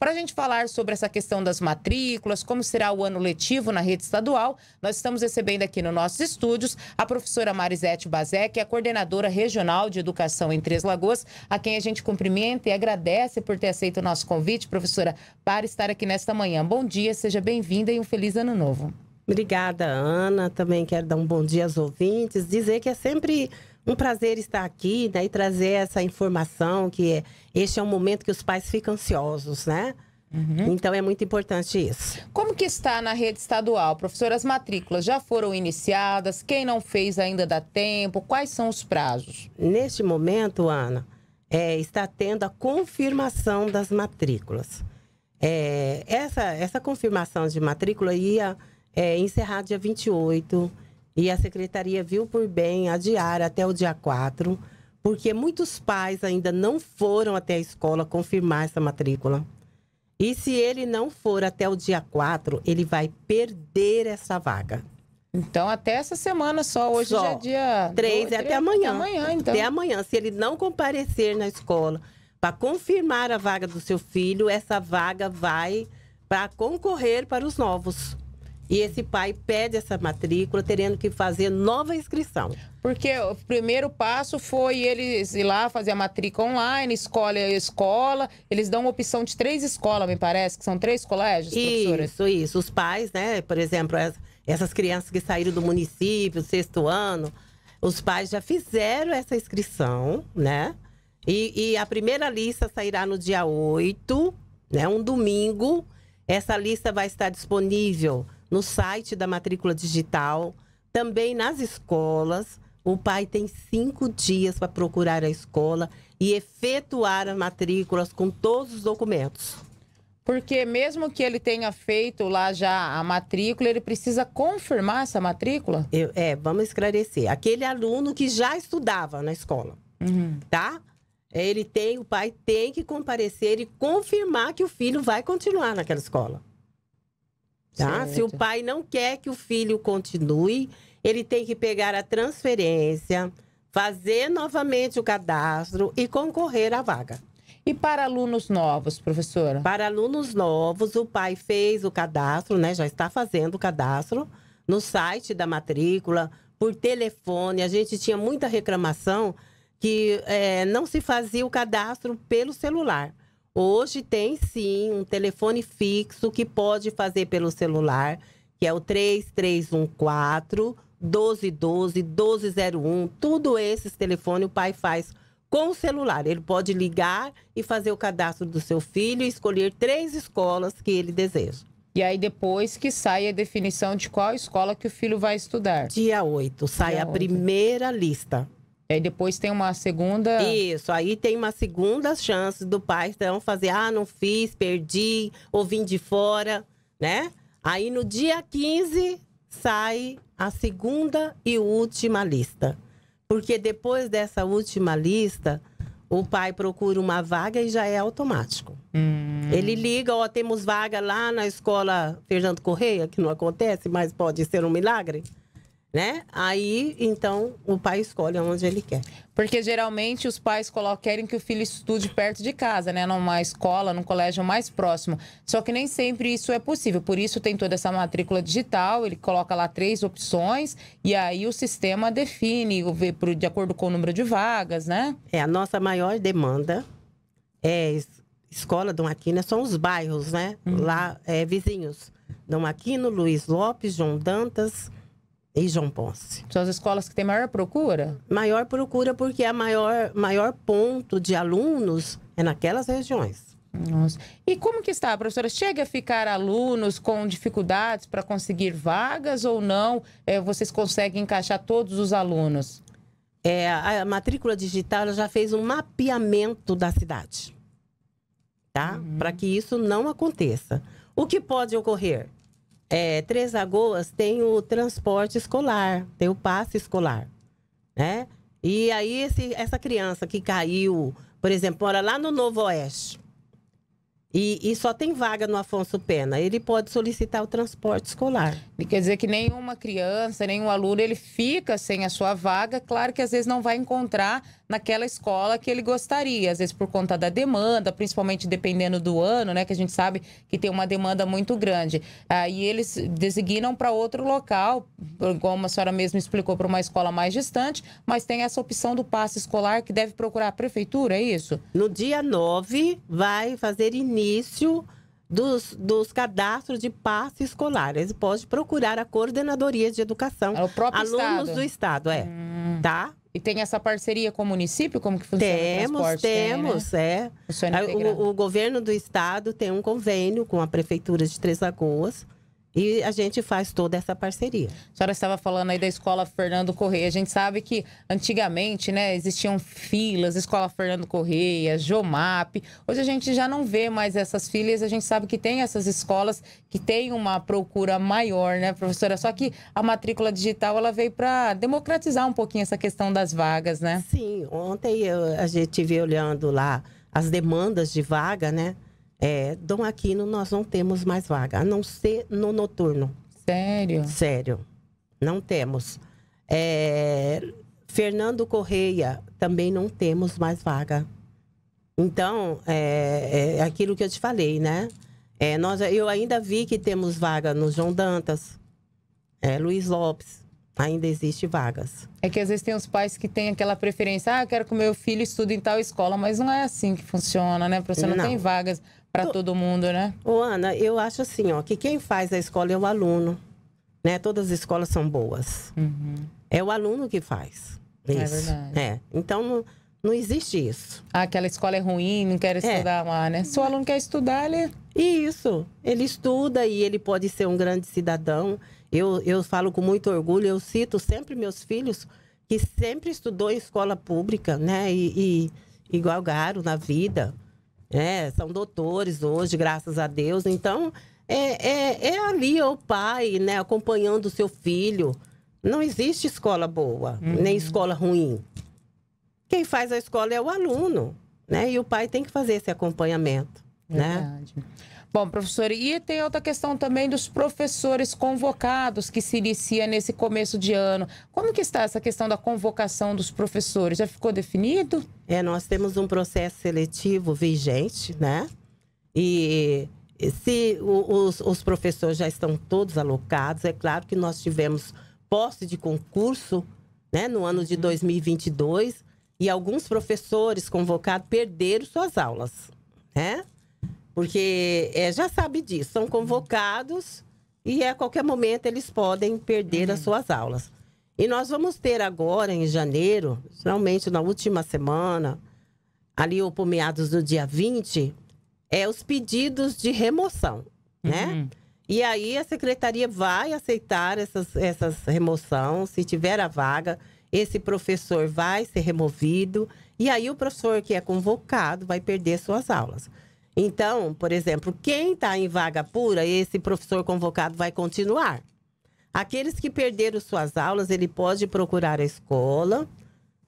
Para a gente falar sobre essa questão das matrículas, como será o ano letivo na rede estadual, nós estamos recebendo aqui nos nossos estúdios a professora Marisete Bazek, a é coordenadora regional de educação em Três Lagoas, a quem a gente cumprimenta e agradece por ter aceito o nosso convite, professora, para estar aqui nesta manhã. Bom dia, seja bem-vinda e um feliz ano novo. Obrigada, Ana. Também quero dar um bom dia aos ouvintes. Dizer que é sempre um prazer estar aqui né, e trazer essa informação que é, este é um momento que os pais ficam ansiosos, né? Uhum. Então é muito importante isso. Como que está na rede estadual, professora? As matrículas já foram iniciadas? Quem não fez ainda dá tempo? Quais são os prazos? Neste momento, Ana, é, está tendo a confirmação das matrículas. É, essa, essa confirmação de matrícula ia é, encerrar dia 28 e a secretaria viu por bem adiar até o dia 4, porque muitos pais ainda não foram até a escola confirmar essa matrícula. E se ele não for até o dia 4, ele vai perder essa vaga. Então, até essa semana só, hoje só. já é dia 3, é até amanhã. Até amanhã, então. Até amanhã, se ele não comparecer na escola para confirmar a vaga do seu filho, essa vaga vai para concorrer para os novos. E esse pai pede essa matrícula, tendo que fazer nova inscrição. Porque o primeiro passo foi eles ir lá fazer a matrícula online, escolhe a escola. Eles dão uma opção de três escolas, me parece, que são três colégios, professora? Isso, isso. Os pais, né? Por exemplo, essas crianças que saíram do município, sexto ano, os pais já fizeram essa inscrição, né? E, e a primeira lista sairá no dia 8, né? Um domingo. Essa lista vai estar disponível no site da matrícula digital, também nas escolas. O pai tem cinco dias para procurar a escola e efetuar as matrículas com todos os documentos. Porque mesmo que ele tenha feito lá já a matrícula, ele precisa confirmar essa matrícula? Eu, é, vamos esclarecer. Aquele aluno que já estudava na escola, uhum. tá? Ele tem, o pai tem que comparecer e confirmar que o filho vai continuar naquela escola. Tá? Se o pai não quer que o filho continue, ele tem que pegar a transferência, fazer novamente o cadastro e concorrer à vaga. E para alunos novos, professora? Para alunos novos, o pai fez o cadastro, né? Já está fazendo o cadastro no site da matrícula, por telefone. A gente tinha muita reclamação que é, não se fazia o cadastro pelo celular. Hoje tem sim um telefone fixo que pode fazer pelo celular, que é o 3314 1212 1201. Tudo esses telefones o pai faz com o celular. Ele pode ligar e fazer o cadastro do seu filho e escolher três escolas que ele deseja. E aí depois que sai a definição de qual escola que o filho vai estudar. Dia 8, sai Dia a 8. primeira lista. E aí depois tem uma segunda. Isso, aí tem uma segunda chance do pai então fazer, ah, não fiz, perdi, ou vim de fora, né? Aí no dia 15 sai a segunda e última lista. Porque depois dessa última lista, o pai procura uma vaga e já é automático. Hum. Ele liga, ó, temos vaga lá na escola Fernando Correia, que não acontece, mas pode ser um milagre né? Aí, então, o pai escolhe onde ele quer. Porque geralmente os pais querem que o filho estude perto de casa, né? Numa escola, num colégio mais próximo. Só que nem sempre isso é possível. Por isso tem toda essa matrícula digital, ele coloca lá três opções e aí o sistema define de acordo com o número de vagas, né? É, a nossa maior demanda é escola Dom Aquino, são os bairros, né? Uhum. Lá, é, vizinhos. Dom Aquino, Luiz Lopes, João Dantas e João Ponce. São as escolas que têm maior procura? Maior procura porque a maior, maior ponto de alunos é naquelas regiões. Nossa. E como que está, professora? Chega a ficar alunos com dificuldades para conseguir vagas ou não? É, vocês conseguem encaixar todos os alunos? É, a matrícula digital já fez um mapeamento da cidade, tá? Uhum. Para que isso não aconteça. O que pode ocorrer? é, Três Lagoas tem o transporte escolar, tem o passe escolar, né? E aí esse, essa criança que caiu, por exemplo, mora lá no Novo Oeste e, e, só tem vaga no Afonso Pena, ele pode solicitar o transporte escolar. E quer dizer que nenhuma criança, nenhum aluno, ele fica sem a sua vaga. Claro que às vezes não vai encontrar naquela escola que ele gostaria, às vezes por conta da demanda, principalmente dependendo do ano, né, que a gente sabe que tem uma demanda muito grande. Aí ah, eles designam para outro local, como a senhora mesmo explicou, para uma escola mais distante, mas tem essa opção do passe escolar que deve procurar a prefeitura, é isso? No dia 9 vai fazer início dos, dos cadastros de passe escolar. Ele pode procurar a coordenadoria de educação. É o próprio alunos estado. do estado, é. Hum. Tá? E tem essa parceria com o município? Como que funciona temos, né? é. ah, o transporte? Temos, temos, né? é. O, o, governo do estado tem um convênio com a prefeitura de Três Lagoas e a gente faz toda essa parceria. A senhora estava falando aí da escola Fernando Correia. A gente sabe que antigamente, né, existiam filas, escola Fernando Correia, Jomap. Hoje a gente já não vê mais essas filas. A gente sabe que tem essas escolas que têm uma procura maior, né, professora? Só que a matrícula digital ela veio para democratizar um pouquinho essa questão das vagas, né? Sim. Ontem eu, a gente veio olhando lá as demandas de vaga, né? É, Dom Aquino, nós não temos mais vaga, a não ser no noturno. Sério? Sério. Não temos. É, Fernando Correia, também não temos mais vaga. Então, é, é, é aquilo que eu te falei, né? É, nós, eu ainda vi que temos vaga no João Dantas, é, Luiz Lopes, ainda existe vagas. É que às vezes tem os pais que têm aquela preferência, ah, eu quero que o meu filho estude em tal escola, mas não é assim que funciona, né? Porque não, não. tem vagas para todo mundo, né? Ô, Ana, eu acho assim, ó, que quem faz a escola é o aluno, né? Todas as escolas são boas. Uhum. É o aluno que faz. É isso. É verdade. É. Então, não, não existe isso. Ah, aquela escola é ruim, não quero é. estudar é. lá, né? Se o aluno quer estudar, ele... Isso. Ele estuda e ele pode ser um grande cidadão. Eu, eu falo com muito orgulho, eu cito sempre meus filhos que sempre estudou em escola pública, né? E, e igual na vida. É, são doutores hoje, graças a Deus. Então, é, é, é ali o pai, né, acompanhando o seu filho. Não existe escola boa, uhum. nem escola ruim. Quem faz a escola é o aluno, né? E o pai tem que fazer esse acompanhamento, né? Verdade. né? Bom, professor, e tem outra questão também dos professores convocados que se inicia nesse começo de ano. Como que está essa questão da convocação dos professores? Já ficou definido? É, nós temos um processo seletivo vigente, né? E se os, os professores já estão todos alocados, é claro que nós tivemos posse de concurso né, no ano de 2022 uhum. e alguns professores convocados perderam suas aulas, né? Porque é, já sabe disso, são convocados e a qualquer momento eles podem perder uhum. as suas aulas. E nós vamos ter agora, em janeiro, geralmente na última semana, ali ou por meados do dia 20, é os pedidos de remoção, né? uhum. né? E aí a secretaria vai aceitar essas, essas remoção, se tiver a vaga, esse professor vai ser removido e aí o professor que é convocado vai perder suas aulas. Então, por exemplo, quem está em vaga pura, esse professor convocado vai continuar. Aqueles que perderam suas aulas, ele pode procurar a escola.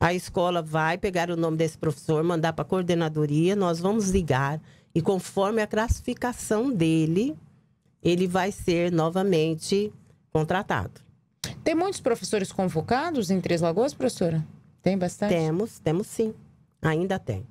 A escola vai pegar o nome desse professor, mandar para a coordenadoria, nós vamos ligar. E conforme a classificação dele, ele vai ser novamente contratado. Tem muitos professores convocados em Três Lagoas, professora? Tem bastante? Temos, temos sim. Ainda tem.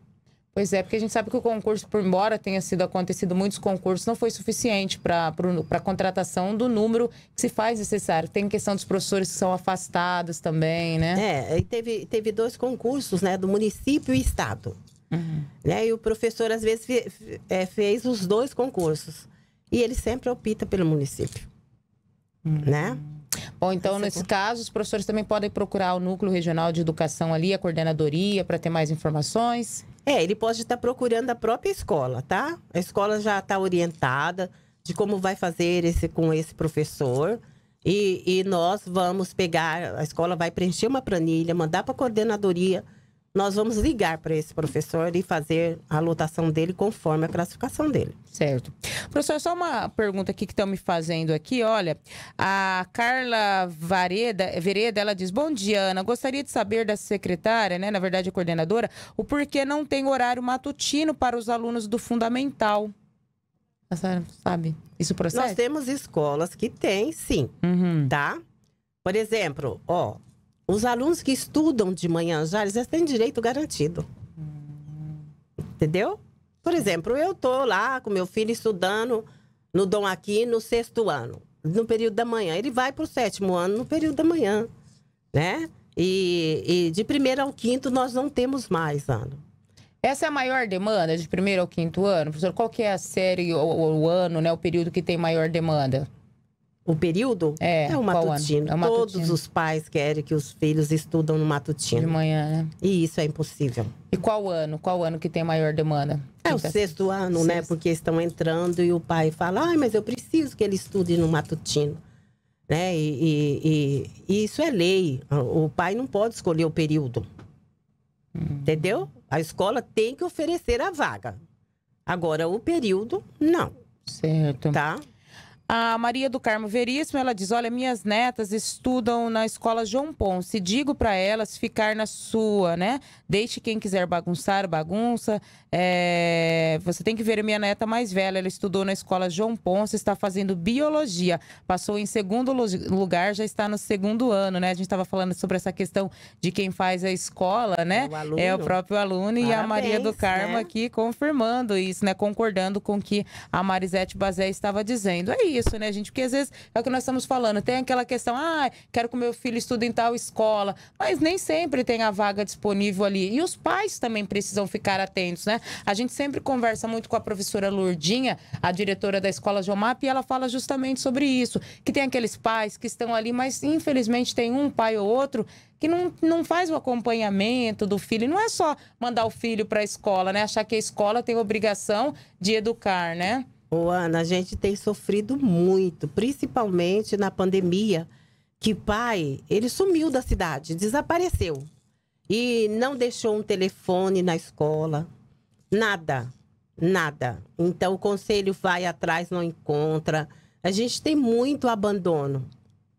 Pois é, porque a gente sabe que o concurso, por embora tenha sido acontecido muitos concursos, não foi suficiente para a contratação do número que se faz necessário. Tem questão dos professores que são afastados também, né? É, e teve, teve dois concursos, né? Do município e estado. Uhum. Né? E o professor, às vezes, é, fez os dois concursos. E ele sempre opta pelo município, uhum. né? Bom, então, Essa nesse caso, os professores também podem procurar o Núcleo Regional de Educação ali, a coordenadoria, para ter mais informações. É, ele pode estar procurando a própria escola, tá? A escola já está orientada de como vai fazer esse com esse professor. E, e nós vamos pegar, a escola vai preencher uma planilha, mandar para a coordenadoria nós vamos ligar para esse professor e fazer a lotação dele conforme a classificação dele. Certo. Professor, só uma pergunta aqui que estão me fazendo aqui. Olha, a Carla Vareda, Vereda, ela diz: Bom dia, Ana. Gostaria de saber da secretária, né? Na verdade, a coordenadora, o porquê não tem horário matutino para os alunos do fundamental. A senhora sabe? Isso procede? Nós temos escolas que têm, sim. Uhum. Tá? Por exemplo, ó, os alunos que estudam de manhã já, eles já têm direito garantido. Entendeu? Por exemplo, eu tô lá com meu filho estudando no Dom Aquino, no sexto ano, no período da manhã. Ele vai para o sétimo ano no período da manhã, né? E, e de primeiro ao quinto nós não temos mais ano. Essa é a maior demanda de primeiro ao quinto ano, professor? Qual que é a série, o, o ano, né, o período que tem maior demanda? o período é, é o matutino. É o matutino. Todos os pais querem que os filhos estudam no matutino. De manhã, né? E isso é impossível. E qual ano? Qual ano que tem maior demanda? É o sexto ano, sexto. né? Porque estão entrando e o pai fala, ah, mas eu preciso que ele estude no matutino. Né? E, e, e, e isso é lei. O pai não pode escolher o período. Hum. Entendeu? A escola tem que oferecer a vaga. Agora, o período, não. Certo. Tá? A Maria do Carmo Veríssimo, ela diz: Olha, minhas netas estudam na escola João Ponce. Digo para elas ficar na sua, né? Deixe quem quiser bagunçar, bagunça. É... Você tem que ver minha neta mais velha. Ela estudou na escola João Ponce, está fazendo biologia. Passou em segundo lugar, já está no segundo ano, né? A gente estava falando sobre essa questão de quem faz a escola, né? É o é o próprio aluno. Parabéns, e a Maria do né? Carmo né? aqui confirmando isso, né? Concordando com o que a Marisete Bazé estava dizendo. É isso isso, né, gente? Porque às vezes é o que nós estamos falando. Tem aquela questão, ah, quero que o meu filho estude em tal escola. Mas nem sempre tem a vaga disponível ali. E os pais também precisam ficar atentos, né? A gente sempre conversa muito com a professora Lourdinha, a diretora da escola Geomap, e ela fala justamente sobre isso. Que tem aqueles pais que estão ali, mas infelizmente tem um pai ou outro que não, não faz o acompanhamento do filho. Não é só mandar o filho para a escola, né? Achar que a escola tem obrigação de educar, né? Ô, Ana, a gente tem sofrido muito, principalmente na pandemia, que pai, ele sumiu da cidade, desapareceu. E não deixou um telefone na escola, nada, nada. Então o conselho vai atrás, não encontra. A gente tem muito abandono,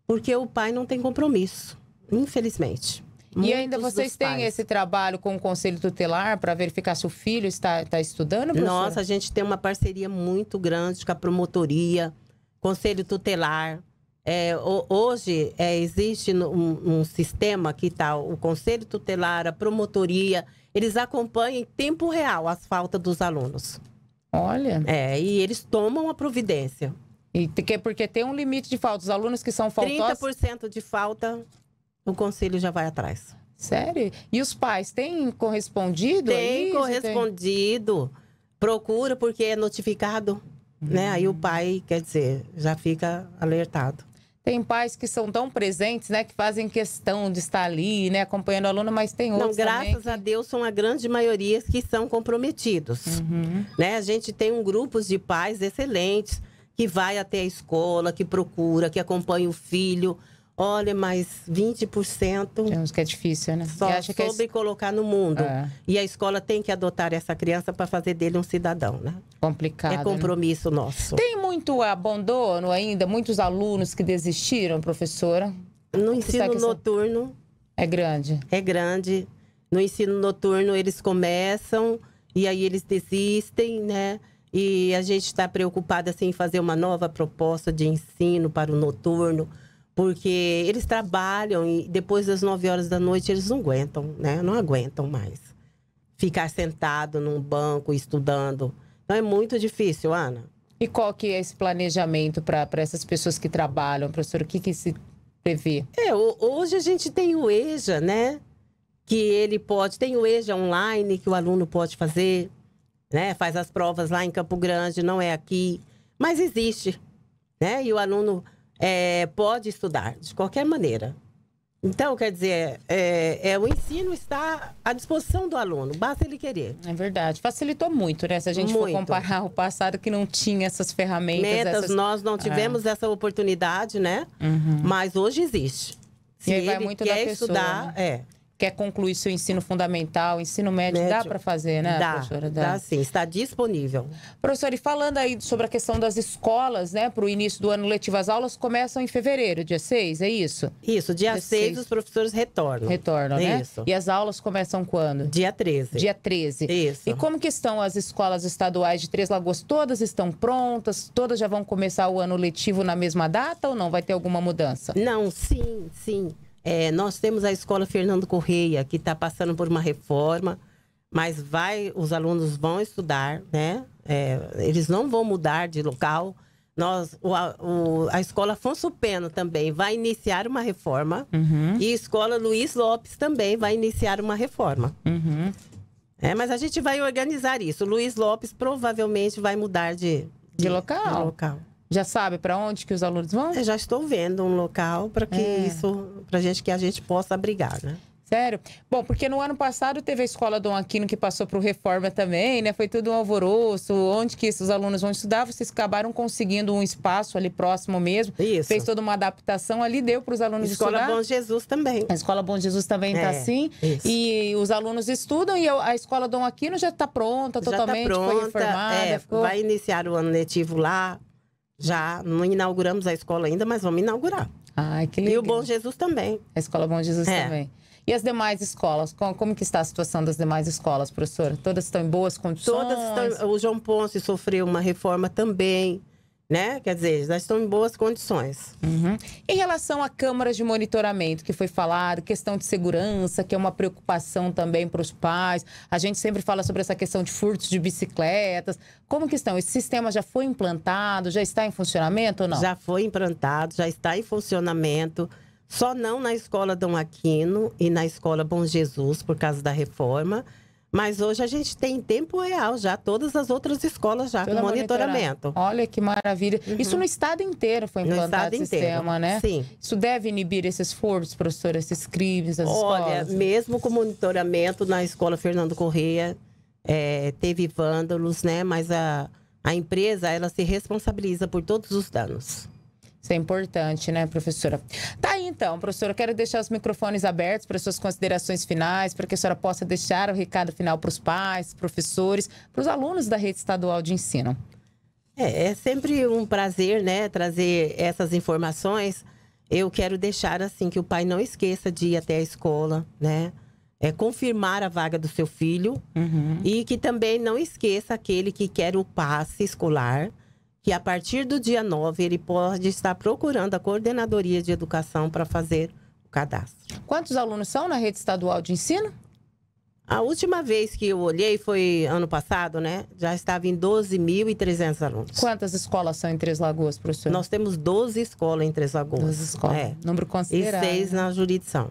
porque o pai não tem compromisso, infelizmente e ainda vocês têm pais. esse trabalho com o Conselho Tutelar para verificar se o filho está, está estudando? Professora? Nossa, a gente tem uma parceria muito grande com a promotoria, Conselho Tutelar. É, hoje é, existe um, um, sistema que está o Conselho Tutelar, a promotoria, eles acompanham em tempo real as faltas dos alunos. Olha. É, e eles tomam a providência. E é porque tem um limite de falta. Os alunos que são faltosos... 30% de falta o conselho já vai atrás. Sério? E os pais têm correspondido? Tem correspondido. Tem... Procura porque é notificado, né? Aí o pai, quer dizer, já fica alertado. Tem pais que são tão presentes, né, que fazem questão de estar ali, né, acompanhando o aluno, mas tem outros Não, graças que... a Deus são a grande maioria que são comprometidos, uhum. né? A gente tem um grupo de pais excelentes que vai até a escola, que procura, que acompanha o filho, olha, mais 20%. Temos que é difícil, né? Só acha soube é... colocar no mundo. É. E a escola tem que adotar essa criança para fazer dele um cidadão, né? Complicado. É né? compromisso né? nosso. Tem muito abandono ainda, muitos alunos que desistiram, professora? No ensino noturno. É grande. É grande. No ensino noturno, eles começam e aí eles desistem, né? E a gente está preocupada assim, em fazer uma nova proposta de ensino para o noturno porque eles trabalham e depois das 9 horas da noite eles não aguentam, né? Não aguentam mais ficar sentado num banco estudando. Então é muito difícil, Ana. E qual que é esse planejamento para essas pessoas que trabalham, professor? O que, que se prevê? É, hoje a gente tem o EJA, né? Que ele pode, tem o EJA online que o aluno pode fazer, né? Faz as provas lá em Campo Grande, não é aqui, mas existe, né? E o aluno é, pode estudar, de qualquer maneira. Então, quer dizer, é, é, o ensino está à disposição do aluno, basta ele querer. É verdade. Facilitou muito, né? Se a gente muito. for comparar o passado que não tinha essas ferramentas. Metas, essas... nós não ah. tivemos essa oportunidade, né? Uhum. Mas hoje existe. Se e ele vai muito quer pessoa, estudar, né? é quer concluir seu ensino fundamental, ensino médio, médio. dá para fazer, né, dá, professora? Dá. dá sim, está disponível. Professora, e falando aí sobre a questão das escolas, né, para o início do ano letivo, as aulas começam em fevereiro, dia 6, é isso? Isso, dia, 6, os professores retornam. Retornam, né? Isso. E as aulas começam quando? Dia 13. Dia 13. Isso. E como que estão as escolas estaduais de Três Lagoas? Todas estão prontas? Todas já vão começar o ano letivo na mesma data ou não? Vai ter alguma mudança? Não, sim, sim. É, nós temos a escola Fernando Correia, que está passando por uma reforma, mas vai, os alunos vão estudar, né? É, eles não vão mudar de local. Nós, o, o, a escola Afonso Pena também vai iniciar uma reforma uhum. e a escola Luiz Lopes também vai iniciar uma reforma. Uhum. É, mas a gente vai organizar isso. O Luiz Lopes provavelmente vai mudar de, de, de local. De local. Já sabe para onde que os alunos vão? Eu já estou vendo um local para que é. isso, para gente que a gente possa abrigar, né? Sério? Bom, porque no ano passado teve a escola Dom Aquino que passou por reforma também, né? Foi tudo um alvoroço. Onde que esses alunos vão estudar? Vocês acabaram conseguindo um espaço ali próximo mesmo. Isso. Fez toda uma adaptação ali, deu para os alunos escola estudar. Escola Bom Jesus também. A escola Bom Jesus também está é, assim. Isso. E os alunos estudam e a escola Dom Aquino já está pronta, já tá totalmente. Tá pronta, foi reformada. É, ficou... Vai iniciar o ano letivo lá já não inauguramos a escola ainda, mas vamos inaugurar. Ai, que lindo E o Bom Jesus também. A escola Bom Jesus é. também. E as demais escolas? Como, como, que está a situação das demais escolas, professora? Todas estão em boas condições? Todas estão. O João Ponce sofreu uma reforma também né? Quer dizer, já estão em boas condições. Uhum. Em relação a câmaras de monitoramento, que foi falado, questão de segurança, que é uma preocupação também para os pais. A gente sempre fala sobre essa questão de furtos de bicicletas. Como que estão? Esse sistema já foi implantado? Já está em funcionamento ou não? Já foi implantado, já está em funcionamento. Só não na escola Dom Aquino e na escola Bom Jesus, por causa da reforma. Mas hoje a gente tem em tempo real já, todas as outras escolas já, com monitoramento. Olha que maravilha. Uhum. Isso no estado inteiro foi implantado esse sistema, né? Sim. Isso deve inibir esses forbes, professora, esses crimes, as Olha, escolas? mesmo com monitoramento na escola Fernando Correia, é, teve vândalos, né? Mas a, a empresa, ela se responsabiliza por todos os danos. Isso é importante, né, professora? Tá aí então, professora, quero deixar os microfones abertos para suas considerações finais, para que a senhora possa deixar o recado final para os pais, professores, para os alunos da rede estadual de ensino. É, é sempre um prazer, né, trazer essas informações. Eu quero deixar assim que o pai não esqueça de ir até a escola, né? É confirmar a vaga do seu filho uhum. e que também não esqueça aquele que quer o passe escolar que a partir do dia 9 ele pode estar procurando a coordenadoria de educação para fazer o cadastro. Quantos alunos são na rede estadual de ensino? A última vez que eu olhei foi ano passado, né? Já estava em 12.300 alunos. Quantas escolas são em Três Lagoas, professor? Nós temos 12 escolas em Três Lagoas. 12 escolas. É. Número considerável. E seis na jurisdição.